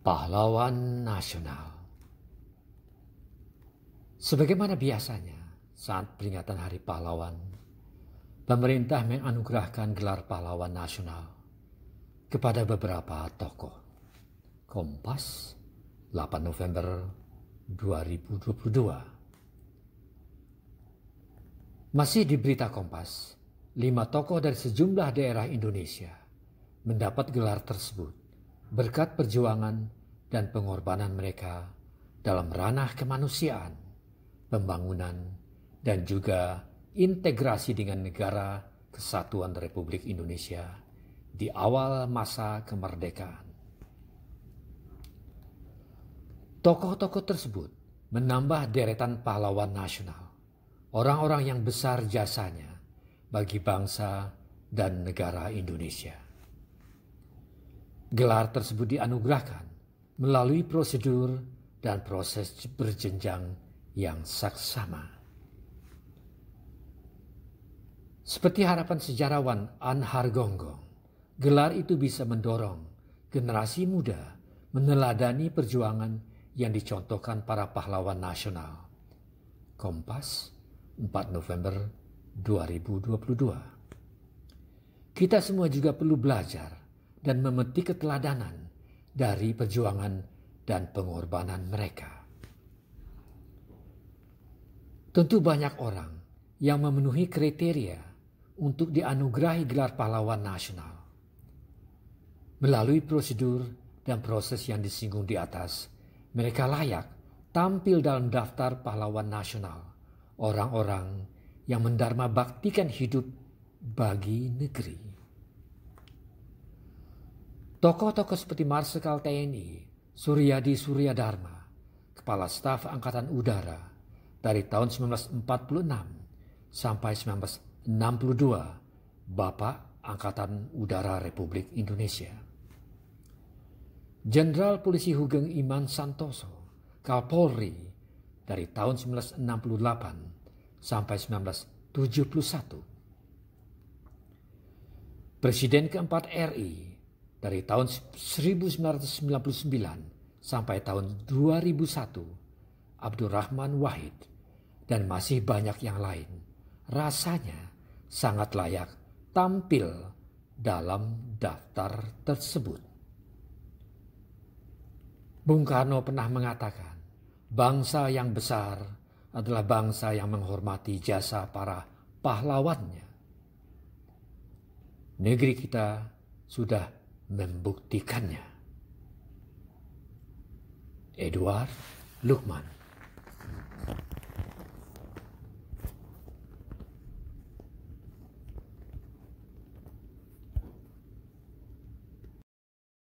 Pahlawan Nasional Sebagaimana biasanya, saat peringatan Hari Pahlawan, pemerintah menganugerahkan gelar pahlawan nasional kepada beberapa tokoh. Kompas, 8 November 2022. Masih di berita Kompas, lima tokoh dari sejumlah daerah Indonesia mendapat gelar tersebut berkat perjuangan dan pengorbanan mereka dalam ranah kemanusiaan, pembangunan, dan juga integrasi dengan negara kesatuan Republik Indonesia di awal masa kemerdekaan. Tokoh-tokoh tersebut menambah deretan pahlawan nasional, orang-orang yang besar jasanya bagi bangsa dan negara Indonesia. Gelar tersebut dianugerahkan melalui prosedur dan proses berjenjang yang saksama. Seperti harapan sejarawan Anhar Gonggong, gelar itu bisa mendorong generasi muda meneladani perjuangan yang dicontohkan para pahlawan nasional. Kompas, 4 November 2022. Kita semua juga perlu belajar dan memetik keteladanan dari perjuangan dan pengorbanan mereka. Tentu banyak orang yang memenuhi kriteria untuk dianugerahi gelar pahlawan nasional. Melalui prosedur dan proses yang disinggung di atas, mereka layak tampil dalam daftar pahlawan nasional, orang-orang yang mendarma baktikan hidup bagi negeri. Tokoh-tokoh seperti Marsikal TNI, Suryadi Suryadharma, Kepala Staf Angkatan Udara dari tahun 1946 sampai 1962, Bapak Angkatan Udara Republik Indonesia. Jenderal Polisi Hugeng Iman Santoso, Kapolri dari tahun 1968 sampai 1971. Presiden keempat RI dari tahun 1999 sampai tahun 2001, Abdurrahman Wahid, dan masih banyak yang lain, rasanya sangat layak tampil dalam daftar tersebut. Bung Karno pernah mengatakan, bangsa yang besar adalah bangsa yang menghormati jasa para pahlawannya. Negeri kita sudah membuktikannya. Edward Lukman